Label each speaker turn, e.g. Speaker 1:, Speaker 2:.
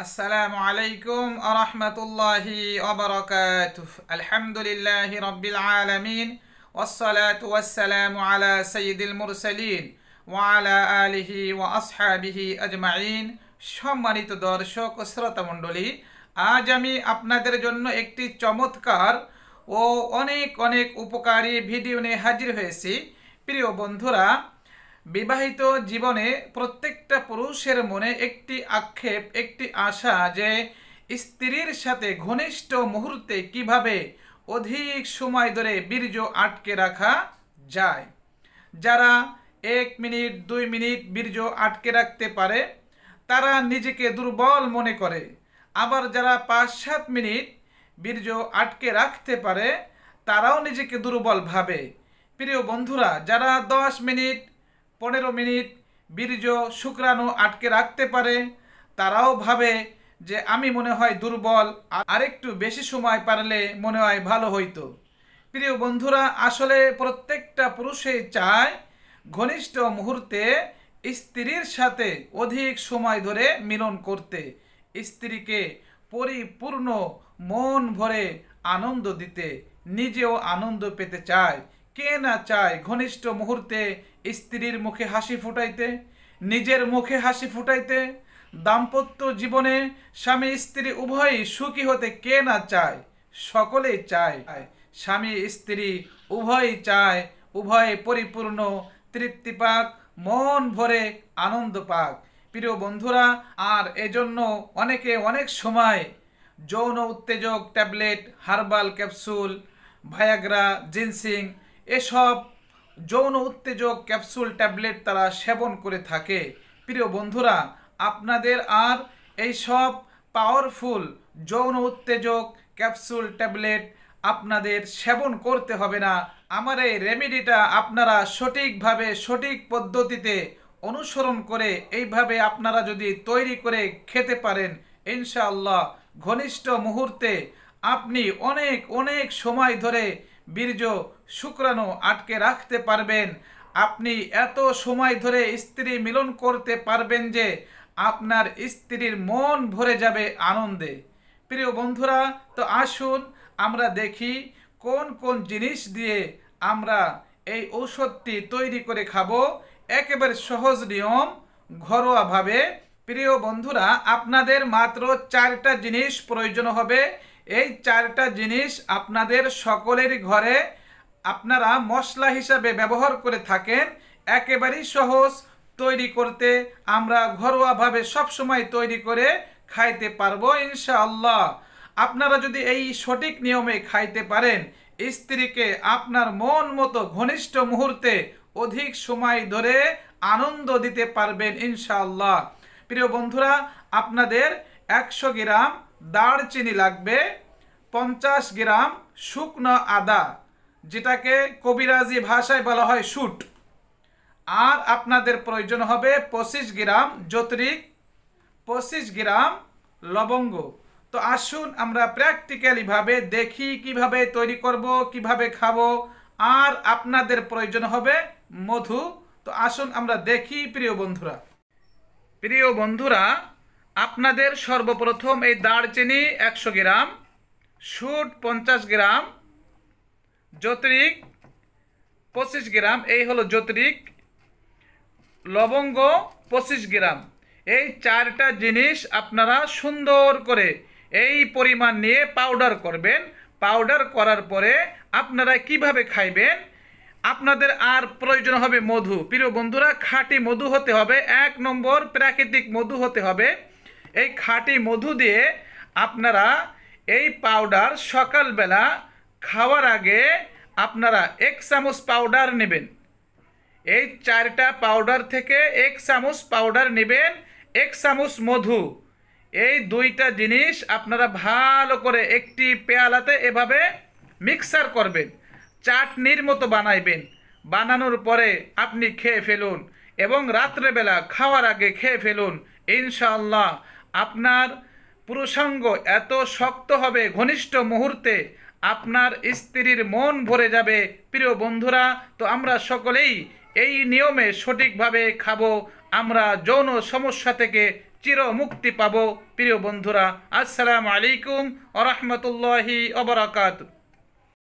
Speaker 1: আসসালামু আলাইকুম আরহামতুল্লাহি অবরকাত আলহামদুলিল্লাহ রব্বিল আলমিন ওসলাত ওয়াসালাম আলা সঈদুল মুরসলিন ওয়ালা আলিহি ওয়া আসহাবিহি আজমাইন সম্মানিত দর্শক ও মণ্ডলী আজ আমি আপনাদের জন্য একটি চমৎকার ও অনেক অনেক উপকারী ভিডিও নিয়ে হাজির হয়েছি প্রিয় বন্ধুরা বিবাহিত জীবনে প্রত্যেকটা পুরুষের মনে একটি আক্ষেপ একটি আশা যে স্ত্রীর সাথে ঘনিষ্ঠ মুহূর্তে কিভাবে অধিক সময় ধরে বীর্য আটকে রাখা যায় যারা এক মিনিট দুই মিনিট বীর্য আটকে রাখতে পারে তারা নিজেকে দুর্বল মনে করে আবার যারা পাঁচ সাত মিনিট বীর্য আটকে রাখতে পারে তারাও নিজেকে দুর্বল ভাবে প্রিয় বন্ধুরা যারা দশ মিনিট পনেরো মিনিট বীর্য শুক্রাণু আটকে রাখতে পারে তারাও ভাবে যে আমি মনে হয় দুর্বল আরেকটু বেশি সময় পারলে মনে হয় ভালো হইতো প্রিয় বন্ধুরা আসলে প্রত্যেকটা পুরুষে চায় ঘনিষ্ঠ মুহূর্তে স্ত্রীর সাথে অধিক সময় ধরে মিলন করতে স্ত্রীকে পরিপূর্ণ মন ভরে আনন্দ দিতে নিজেও আনন্দ পেতে চায় কে না চায় ঘনিষ্ঠ মুহূর্তে স্ত্রীর মুখে হাসি ফুটাইতে নিজের মুখে হাসি ফুটাইতে দাম্পত্য জীবনে স্বামী স্ত্রী উভয়ই সুখী হতে কে না চায় সকলেই চায় স্বামী স্ত্রী উভয়ই চায় উভয়ে পরিপূর্ণ তৃপ্তি পাক মন ভরে আনন্দ পাক প্রিয় বন্ধুরা আর এজন্য অনেকে অনেক সময় যৌন উত্তেজক tablet herbal capsule Viagra ginseng এসব যৌন উত্তেজক ক্যাপসুল ট্যাবলেট তারা সেবন করে থাকে প্রিয় বন্ধুরা আপনাদের আর এই সব পাওয়ারফুল যৌন উত্তেজক ক্যাপসুল ট্যাবলেট আপনাদের সেবন করতে হবে না আমার এই রেমেডিটা আপনারা সঠিকভাবে সঠিক পদ্ধতিতে অনুসরণ করে এইভাবে আপনারা যদি তৈরি করে খেতে পারেন ইনশাআল্লাহ ঘনিষ্ঠ মুহূর্তে আপনি অনেক অনেক সময় ধরে বীর্য শুক্রাণু আটকে রাখতে পারবেন আপনি এত সময় ধরে স্ত্রী মিলন করতে পারবেন যে আপনার স্ত্রীর মন ভরে যাবে আনন্দে প্রিয় বন্ধুরা তো আসুন আমরা দেখি কোন কোন জিনিস দিয়ে আমরা এই ঔষধটি তৈরি করে খাবো একেবারে সহজ নিয়ম ঘরোয়াভাবে প্রিয় বন্ধুরা আপনাদের মাত্র চারটা জিনিস প্রয়োজন হবে এই চারটা জিনিস আপনাদের সকলের ঘরে আপনারা মশলা হিসাবে ব্যবহার করে থাকেন একেবারেই সহজ তৈরি করতে আমরা ঘরোয়াভাবে সবসময় তৈরি করে খাইতে পারবো ইনশাআল্লাহ আপনারা যদি এই সঠিক নিয়মে খাইতে পারেন স্ত্রীকে আপনার মন মতো ঘনিষ্ঠ মুহূর্তে অধিক সময় ধরে আনন্দ দিতে পারবেন ইনশাআল্লাহ প্রিয় বন্ধুরা আপনাদের একশো গ্রাম দারচিনি লাগবে পঞ্চাশ গ্রাম শুকনো আদা যেটাকে কবিরাজি ভাষায় বলা হয় শুট আর আপনাদের প্রয়োজন হবে পঁচিশ গ্রাম যত্রিক পঁচিশ গ্রাম লবঙ্গ তো আসুন আমরা প্র্যাকটিক্যালিভাবে দেখি কিভাবে তৈরি করব কিভাবে খাব আর আপনাদের প্রয়োজন হবে মধু তো আসুন আমরা দেখি প্রিয় বন্ধুরা প্রিয় বন্ধুরা আপনাদের সর্বপ্রথম এই দারচিনি একশো গ্রাম সুট পঞ্চাশ গ্রাম যত্রিক পঁচিশ গ্রাম এই হলো যত্রিক লবঙ্গ পঁচিশ গ্রাম এই চারটা জিনিস আপনারা সুন্দর করে এই পরিমাণ নিয়ে পাউডার করবেন পাউডার করার পরে আপনারা কিভাবে খাইবেন আপনাদের আর প্রয়োজন হবে মধু প্রিয় বন্ধুরা খাঁটি মধু হতে হবে এক নম্বর প্রাকৃতিক মধু হতে হবে এই খাঁটি মধু দিয়ে আপনারা এই পাউডার সকালবেলা খাওয়ার আগে আপনারা এক চামচ পাউডার নেবেন এই চারটা পাউডার থেকে এক চামচ পাউডার নেবেন এক চামচ মধু এই দুইটা জিনিস আপনারা ভালো করে একটি পেয়ালাতে এভাবে মিক্সার করবেন চাটনির মতো বানাইবেন বানানোর পরে আপনি খেয়ে ফেলুন এবং রাত্রেবেলা খাওয়ার আগে খেয়ে ফেলুন ইনশাল্লাহ আপনার পুরুষাঙ্গ এত শক্ত হবে ঘনিষ্ঠ মুহূর্তে আপনার স্ত্রীর মন ভরে যাবে প্রিয় বন্ধুরা তো আমরা সকলেই এই নিয়মে সঠিকভাবে খাব আমরা যৌন সমস্যা থেকে চির মুক্তি পাব প্রিয় বন্ধুরা আসসালামু আলাইকুম আ রহমতুল্লাহি অবরাকাত